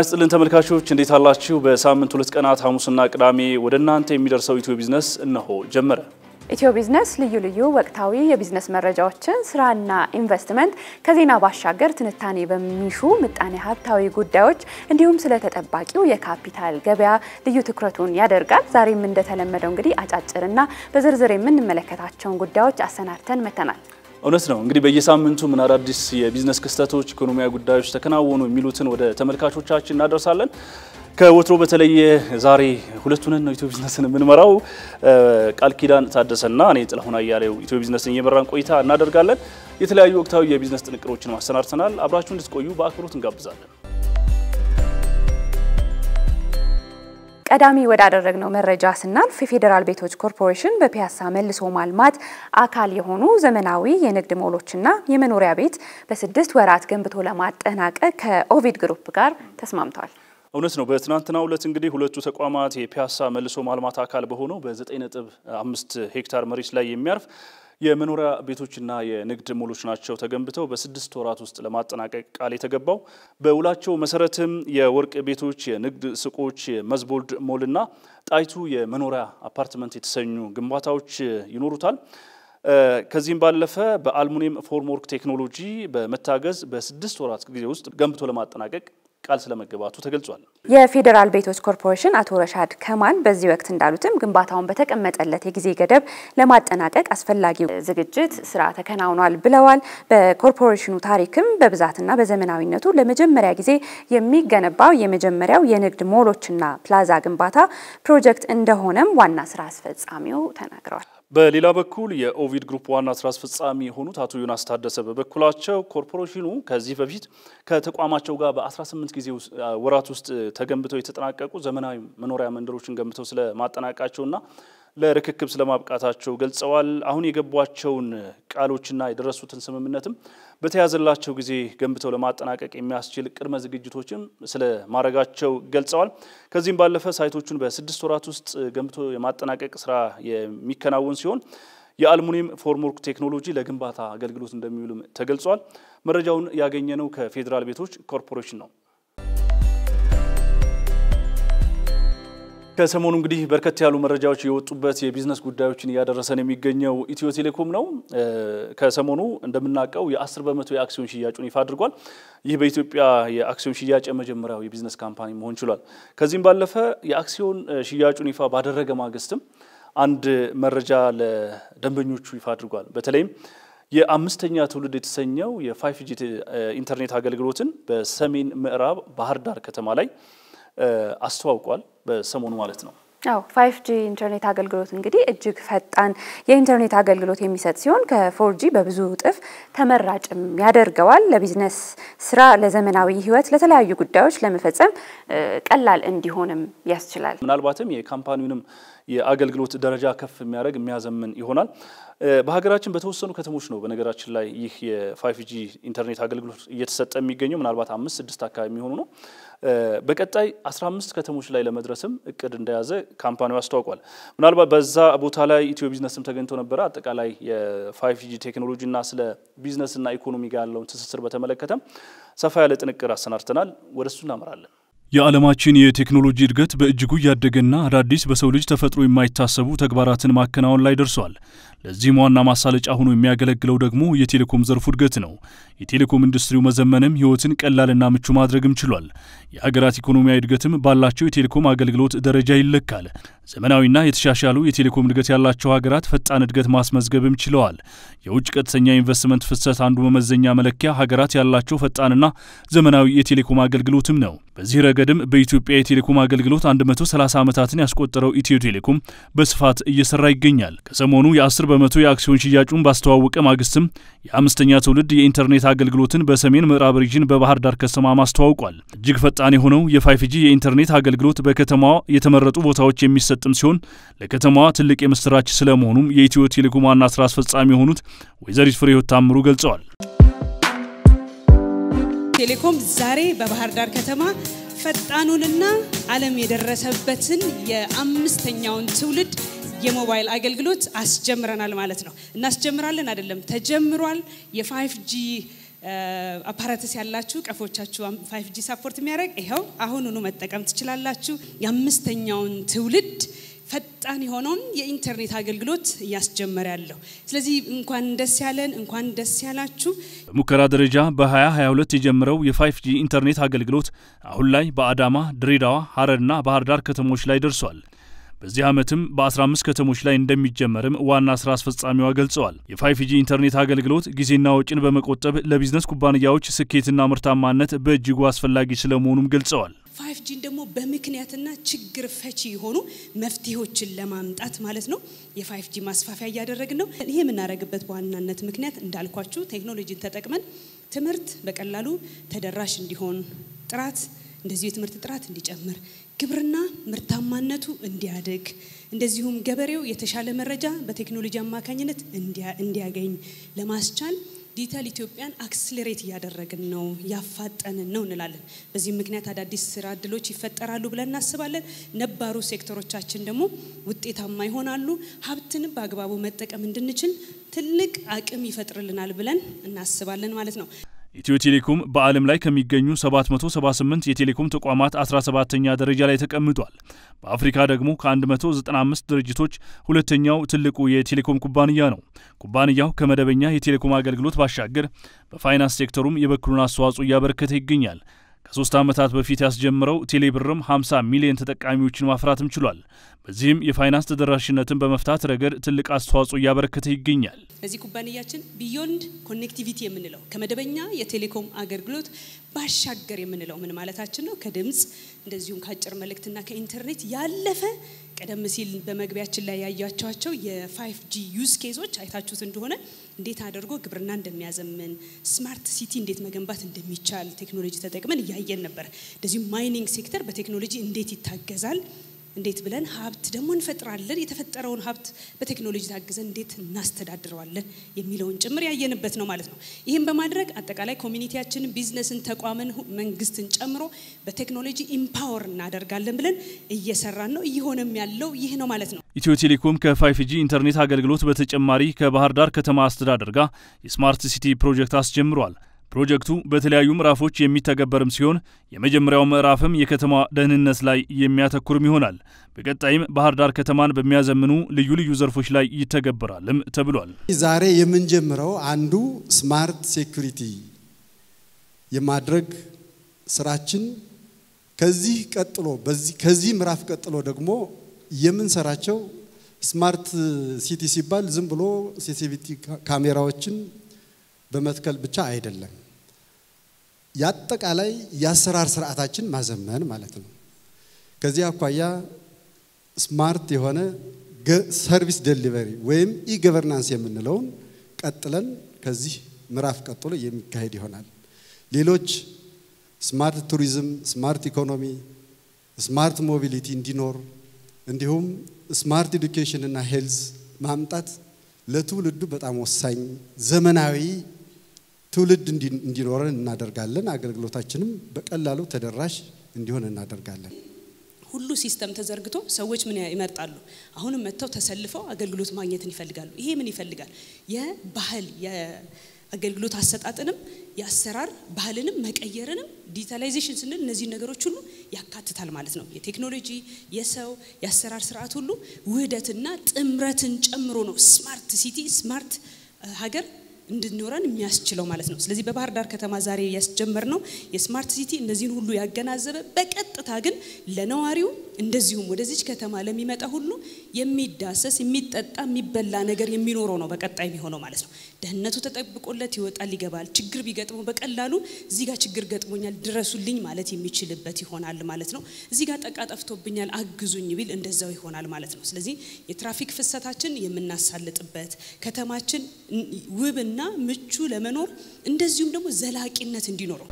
ጤና ይስጥልን ተመልካቾች እንዴት አላችሁ? በሳምንት ሁለት ቀናት ሐሙስና ቅዳሜ ወደ እናንተ የሚደርሰው ኢትዮ ቢዝነስ እነሆ ጀመረ። ኢትዮ ቢዝነስ ልዩ ልዩ ወቅታዊ የቢዝነስ መረጃዎችን፣ ስራና ኢንቨስትመንት ከዜና ባሻገር ትንታኔ በሚሹ ምጣኔ ሀብታዊ ጉዳዮች እንዲሁም ስለ ተጠባቂው የካፒታል ገበያ ልዩ ትኩረቱን ያደርጋል። ዛሬም እንደተለመደው እንግዲህ አጫጭርና በዝርዝር የምንመለከታቸውን ጉዳዮች አሰናድተን መተናል። እውነት ነው እንግዲህ በየሳምንቱ ምን አዳዲስ የቢዝነስ ክስተቶች፣ ኢኮኖሚያዊ ጉዳዮች ተከናወኑ የሚሉትን ወደ ተመልካቾቻችን እናደርሳለን። ከወትሮ በተለየ ዛሬ ሁለቱንን ነው ኢትዮ ቢዝነስን የምንመራው። ቃል ኪዳን ታደሰና እኔ ጥላሁን አያሌው ኢትዮ ቢዝነስን እየመራን ቆይታ እናደርጋለን። የተለያዩ ወቅታዊ የቢዝነስ ጥንቅሮችን ማሰናድተናል። አብራችሁ እንድትቆዩ በአክብሮት እንጋብዛለን። ቀዳሚ ወዳደረግነው መረጃ ስናልፍ የፌዴራል ቤቶች ኮርፖሬሽን በፒያሳ መልሶ ማልማት አካል የሆኑ ዘመናዊ የንግድ ሞሎችና የመኖሪያ ቤት በስድስት ወራት ገንብቶ ለማጠናቀቅ ከኦቪድ ግሩፕ ጋር ተስማምቷል። እውነት ነው። በትናንትናው ዕለት እንግዲህ ሁለቱ ተቋማት የፒያሳ መልሶ ማልማት አካል በሆነው በ9.5 ሄክታር መሬት ላይ የሚያርፍ የመኖሪያ ቤቶችና የንግድ ሞሎች ናቸው ተገንብተው በስድስት ወራት ውስጥ ለማጠናቀቅ ቃል የተገባው። በውላቸው መሰረትም የወርቅ ቤቶች፣ የንግድ ሱቆች፣ የመዝቦልድ ሞልና ጣይቱ የመኖሪያ አፓርትመንት የተሰኙ ግንባታዎች ይኖሩታል። ከዚህም ባለፈ በአልሙኒየም ፎርምወርክ ቴክኖሎጂ በመታገዝ በስድስት ወራት ጊዜ ውስጥ ገንብቶ ለማጠናቀቅ ቃል ስለመገባቱ ተገልጿል። የፌዴራል ቤቶች ኮርፖሬሽን አቶ ረሻድ ከማን በዚህ ወቅት እንዳሉትም ግንባታውን በተቀመጠለት የጊዜ ገደብ ለማጠናቀቅ አስፈላጊው ዝግጅት ስራ ተከናውኗል ብለዋል። በኮርፖሬሽኑ ታሪክም በብዛትና በዘመናዊነቱ ለመጀመሪያ ጊዜ የሚገነባው የመጀመሪያው የንግድ ሞሎችና ፕላዛ ግንባታ ፕሮጀክት እንደሆነም ዋና ስራ አስፈጻሚው ተናግረዋል። በሌላ በኩል የኦቪድ ግሩፕ ዋና ስራ አስፈጻሚ የሆኑት አቶ ዮናስ ታደሰ በበኩላቸው ኮርፖሬሽኑ ከዚህ በፊት ከተቋማቸው ጋር በ18 ጊዜ ወራት ውስጥ ተገንብተው የተጠናቀቁ ዘመናዊ መኖሪያ መንደሮችን ገንብተው ስለማጠናቃቸውና ለርክክብ ስለማብቃታቸው ገልጸዋል። አሁን የገቧቸውን ቃሎችና የደረሱትን ስምምነትም በተያዘላቸው ጊዜ ገንብተው ለማጠናቀቅ የሚያስችል ቅድመ ዝግጅቶችም ስለ ማድረጋቸው ገልጸዋል። ከዚህም ባለፈ ሳይቶቹን በስድስት ወራት ውስጥ ገንብቶ የማጠናቀቅ ስራ የሚከናወን ሲሆን የአልሙኒየም ፎርምወርክ ቴክኖሎጂ ለግንባታ አገልግሎት እንደሚውልም ተገልጿል። መረጃውን ያገኘነው ከፌዴራል ቤቶች ኮርፖሬሽን ነው። ከሰሞኑ እንግዲህ በርከት ያሉ መረጃዎች የወጡበት የቢዝነስ ጉዳዮችን እያደረሰን የሚገኘው ኢትዮ ቴሌኮም ነው። ከሰሞኑ እንደምናውቀው የአስር በመቶ የአክሲዮን ሽያጩን ይፋ አድርጓል። ይህ በኢትዮጵያ የአክሲዮን ሽያጭ የመጀመሪያው የቢዝነስ ካምፓኒ መሆን ችሏል። ከዚህም ባለፈ የአክሲዮን ሽያጩን ይፋ ባደረገ ማግስትም አንድ መረጃ ለደንበኞቹ ይፋ አድርጓል። በተለይም የአምስተኛ ትውልድ የተሰኘው የፋይፍ ጂ ኢንተርኔት አገልግሎትን በሰሜን ምዕራብ ባህር ዳር ከተማ ላይ አስተዋውቋል። በሰሞኑ ማለት ነው። አዎ ፋይቭ ጂ ኢንተርኔት አገልግሎት እንግዲህ እጅግ ፈጣን የኢንተርኔት አገልግሎት የሚሰጥ ሲሆን ከፎር ጂ በብዙ እጥፍ ተመራጭም ያደርገዋል። ለቢዝነስ ስራ፣ ለዘመናዊ ህይወት፣ ለተለያዩ ጉዳዮች ለመፈጸም ቀላል እንዲሆንም ያስችላል። ምናልባትም የካምፓኒውንም የአገልግሎት ደረጃ ከፍ የሚያደርግ የሚያዘምን ይሆናል። በሀገራችን በተወሰኑ ከተሞች ነው በነገራችን ላይ ይህ የፋይቭ ጂ ኢንተርኔት አገልግሎት እየተሰጠ የሚገኘው ምናልባት አምስት ስድስት አካባቢ የሚሆኑ ነው። በቀጣይ 15 ከተሞች ላይ ለመድረስም እቅድ እንደያዘ ካምፓኒው አስታውቋል። ምናልባት በዛ ቦታ ላይ ኢትዮ ቢዝነስም ተገኝቶ ነበረ። አጠቃላይ የፋጂ ጂ ቴክኖሎጂና ስለ ቢዝነስና ኢኮኖሚ ጋር ያለውን ትስስር በተመለከተ ሰፋ ያለ ጥንቅር አሰናድተናል። ወደ እሱ እናመራለን። የዓለማችን የቴክኖሎጂ እድገት በእጅጉ እያደገና አዳዲስ በሰው ልጅ ተፈጥሮ የማይታሰቡ ተግባራትን ማከናወን ላይ ደርሷል። ለዚህም ዋና ማሳለጫ ሆኖ የሚያገለግለው ደግሞ የቴሌኮም ዘርፉ እድገት ነው። የቴሌኮም ኢንዱስትሪው መዘመንም ህይወትን ቀላልና ምቹ ማድረግም ችሏል። የሀገራት ኢኮኖሚያዊ እድገትም ባላቸው የቴሌኮም አገልግሎት ደረጃ ይለካል። ዘመናዊና የተሻሻሉ የቴሌኮም እድገት ያላቸው ሀገራት ፈጣን እድገት ማስመዝገብም ችለዋል። የውጭ ቀጥተኛ ኢንቨስትመንት ፍሰት አንዱ መመዘኛ መለኪያ ሀገራት ያላቸው ፈጣንና ዘመናዊ የቴሌኮም አገልግሎትም ነው። በዚህ ረገድም በኢትዮጵያ የቴሌኮም አገልግሎት 130 ዓመታትን ያስቆጠረው ኢትዮ ቴሌኮም በስፋት እየሰራ ይገኛል። ከሰሞኑ የ10 በመቶ የአክሲዮን ሽያጩን ባስተዋወቀ ማግስትም የአምስተኛ ትውልድ የኢንተርኔት አገልግሎትን በሰሜን ምዕራብ ሪጅን በባህር ዳር ከተማ ማስተዋውቋል። እጅግ ፈጣን የሆነው የፋይፍጂ የኢንተርኔት አገልግሎት በከተማዋ የተመረጡ ቦታዎች የሚሰጥም ሲሆን ለከተማዋ ትልቅ የምስራች ስለመሆኑም የኢትዮ ቴሌኮም ዋና ስራ አስፈጻሚ የሆኑት ወይዘሪት ፍሬህይወት ታምሩ ገልጸዋል። ቴሌኮም ዛሬ በባህር ዳር ከተማ ፈጣኑንና ዓለም የደረሰበትን የአምስተኛውን ትውልድ የሞባይል አገልግሎት አስጀምረናል ማለት ነው። እናስጀምራለን አይደለም፣ ተጀምሯል። የፋይቭ ጂ አፓራተስ ያላችሁ ቀፎቻችሁ ፋይቭ ጂ ሳፖርት የሚያደርግ ይኸው አሁኑኑ መጠቀም ትችላላችሁ። የአምስተኛውን ትውልድ ፈጣን የሆነውን የኢንተርኔት አገልግሎት እያስጀመረ ያለው። ስለዚህ እንኳን ደስ ያለን፣ እንኳን ደስ ያላችሁ። በሙከራ ደረጃ በ2022 የጀመረው የፋይቭ ጂ ኢንተርኔት አገልግሎት አሁን ላይ በአዳማ፣ ድሬዳዋ፣ ሀረርና ባህር ዳር ከተሞች ላይ ደርሷል። በዚህ ዓመትም በ15 ከተሞች ላይ እንደሚጀመርም ዋና ስራ አስፈጻሚዋ ገልጸዋል። የፋይፍጂ ኢንተርኔት አገልግሎት ጊዜና ወጪን በመቆጠብ ለቢዝነስ ኩባንያዎች ስኬትና ምርታማነት በእጅጉ አስፈላጊ ስለመሆኑም ገልጸዋል። ፋይፍጂን ደግሞ በምክንያትና ችግር ፈቺ የሆኑ መፍትሄዎችን ለማምጣት ማለት ነው የፋይፍጂ ማስፋፊያ እያደረግን ነው። ይህ የምናደርግበት በዋናነት ምክንያት እንዳልኳችሁ ቴክኖሎጂን ተጠቅመን ትምህርት በቀላሉ ተደራሽ እንዲሆን ጥራት እንደዚሁ የትምህርት ጥራት እንዲጨምር ግብርና ምርታማነቱ እንዲያድግ እንደዚሁም ገበሬው የተሻለ መረጃ በቴክኖሎጂ አማካኝነት እንዲያገኝ ለማስቻል ዲጂታል ኢትዮጵያን አክስሌሬት እያደረግን ነው፣ ያፋጠንን ነው እንላለን። በዚህም ምክንያት አዳዲስ ስራ እድሎች ይፈጠራሉ ብለን እናስባለን። ነባሩ ሴክተሮቻችን ደግሞ ውጤታማ ይሆናሉ። ሀብትን በአግባቡ መጠቀም እንድንችል ትልቅ አቅም ይፈጥርልናል ብለን እናስባለን ማለት ነው። ኢትዮ ቴሌኮም በዓለም ላይ ከሚገኙ 778 የቴሌኮም ተቋማት 17ተኛ ደረጃ ላይ ተቀምጧል። በአፍሪካ ደግሞ ከ195 ድርጅቶች ሁለተኛው ትልቁ የቴሌኮም ኩባንያ ነው። ኩባንያው ከመደበኛ የቴሌኮም አገልግሎት ባሻገር በፋይናንስ ሴክተሩም የበኩሉን አስተዋጽኦ እያበረከተ ይገኛል። ከሶስት ዓመታት በፊት ያስጀምረው ቴሌብርም 50 ሚሊዮን ተጠቃሚዎችን ማፍራትም ችሏል። በዚህም የፋይናንስ ተደራሽነትን በመፍታት ረገድ ትልቅ አስተዋጽኦ እያበረከተ ይገኛል። በዚህ ኩባንያችን ቢዮንድ ኮኔክቲቪቲ የምንለው ከመደበኛ የቴሌኮም አገልግሎት ባሻገር የምንለው ምን ማለታችን ነው? ከድምፅ እንደዚሁም ከአጭር መልእክትና ከኢንተርኔት ያለፈ ቀደም ሲል በመግቢያችን ላይ ያያቸዋቸው የፋይቭ ጂ ዩዝ ኬዞች አይታችሁት እንደሆነ እንዴት አድርጎ ግብርና እንደሚያዘምን ስማርት ሲቲ እንዴት መገንባት እንደሚቻል ቴክኖሎጂ ተጠቅመን እያየን ነበር። እንደዚሁም ማይኒንግ ሴክተር በቴክኖሎጂ እንዴት ይታገዛል እንዴት ብለን ሀብት ደግሞ እንፈጥራለን፣ የተፈጠረውን ሀብት በቴክኖሎጂ ታግዘን እንዴት እናስተዳድረዋለን የሚለውን ጭምር ያየንበት ነው ማለት ነው። ይህም በማድረግ አጠቃላይ ኮሚኒቲያችንን፣ ቢዝነስን፣ ተቋምን፣ መንግስትን ጨምሮ በቴክኖሎጂ ኢምፓወር እናደርጋለን ብለን እየሰራን ነው። እየሆነም ያለው ይህ ነው ማለት ነው። ኢትዮ ቴሌኮም ከፋይፍጂ ኢንተርኔት አገልግሎት በተጨማሪ ከባህር ዳር ከተማ አስተዳደር ጋር የስማርት ሲቲ ፕሮጀክት አስጀምሯል። ፕሮጀክቱ በተለያዩ ምዕራፎች የሚተገበርም ሲሆን የመጀመሪያው ምዕራፍም የከተማ ደህንነት ላይ የሚያተኩርም ይሆናል። በቀጣይም ባህር ዳር ከተማን በሚያዘምኑ ልዩ ልዩ ዘርፎች ላይ ይተገበራልም ተብሏል። ዛሬ የምንጀምረው አንዱ ስማርት ሴኩሪቲ የማድረግ ስራችን ከዚህ ቀጥሎ ከዚህ ምዕራፍ ቀጥሎ ደግሞ የምንሰራቸው ስማርት ሲቲ ሲባል ዝም ብሎ ሲሲቲቪ ካሜራዎችን በመትከል ብቻ አይደለም። የአጠቃላይ የአሰራር ስርዓታችን ማዘመን ማለት ነው። ከዚህ አኳያ ስማርት የሆነ ሰርቪስ ደሊቨሪ ወይም ኢ ገቨርናንስ የምንለውን ቀጥለን ከዚህ ምዕራፍ ቀጥሎ የሚካሄድ ይሆናል። ሌሎች ስማርት ቱሪዝም፣ ስማርት ኢኮኖሚ፣ ስማርት ሞቢሊቲ እንዲኖር እንዲሁም ስማርት ኤዱኬሽን እና ሄልዝ ማምጣት ለትውልዱ በጣም ወሳኝ ዘመናዊ ትውልድ እንዲኖረን እናደርጋለን። አገልግሎታችንም በቀላሉ ተደራሽ እንዲሆን እናደርጋለን። ሁሉ ሲስተም ተዘርግቶ ሰዎች ምን ይመርጣሉ? አሁንም መጥተው ተሰልፈው አገልግሎት ማግኘትን ይፈልጋሉ። ይሄ ምን ይፈልጋል? የባህል የአገልግሎት አሰጣጥንም የአሰራር ባህልንም መቀየርንም ዲጂታላይዜሽን ስንል እነዚህ ነገሮች ሁሉ ያካትታል ማለት ነው። የቴክኖሎጂ የሰው የአሰራር ስርዓት ሁሉ ውህደትና ጥምረትን ጨምሮ ነው ስማርት ሲቲ ስማርት ሀገር እንድንኖረን የሚያስችለው ማለት ነው። ስለዚህ በባህር ዳር ከተማ ዛሬ ያስጀመር ነው የስማርት ሲቲ እነዚህን ሁሉ ያገናዘበ በቀጥታ ግን ለነዋሪው እንደዚሁም ወደዚች ከተማ ለሚመጣ ሁሉ የሚዳሰስ የሚጠጣ የሚበላ ነገር የሚኖረው ነው በቀጣይ የሚሆነው ማለት ነው። ደህንነቱ ተጠብቆለት ይወጣል ይገባል። ችግር ቢገጥመው በቀላሉ እዚህ ጋር ችግር ገጥሞኛል ድረሱልኝ ማለት የሚችልበት ይሆናል ማለት ነው። እዚህ ጋር ጠቃ ጠፍቶብኛል አግዙኝ ቢል እንደዛው ይሆናል ማለት ነው። ስለዚህ የትራፊክ ፍሰታችን የምናሳልጥበት ከተማችን ውብና ምቹ ለመኖር እንደዚሁም ደግሞ ዘላቂነት እንዲኖረው